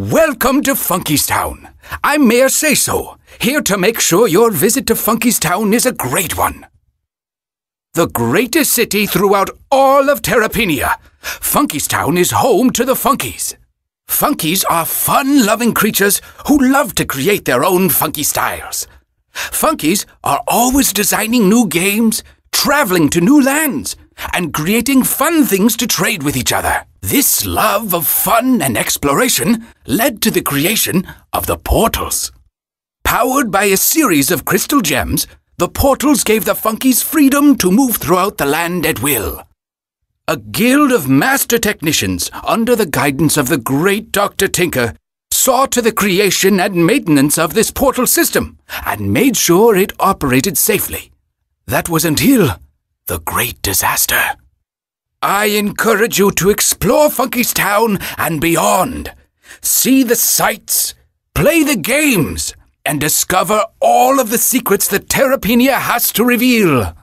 Welcome to Funkystown. I'm Mayor Say So, here to make sure your visit to Funkystown is a great one. The greatest city throughout all of Funky's Funkystown is home to the Funkies. Funkies are fun-loving creatures who love to create their own funky styles. Funkies are always designing new games, traveling to new lands, and creating fun things to trade with each other. This love of fun and exploration led to the creation of the portals. Powered by a series of crystal gems, the portals gave the Funkies freedom to move throughout the land at will. A guild of master technicians, under the guidance of the great Dr. Tinker, saw to the creation and maintenance of this portal system and made sure it operated safely. That was until the great disaster. I encourage you to explore Funky's Town and beyond. See the sights, play the games, and discover all of the secrets that Terrapenia has to reveal.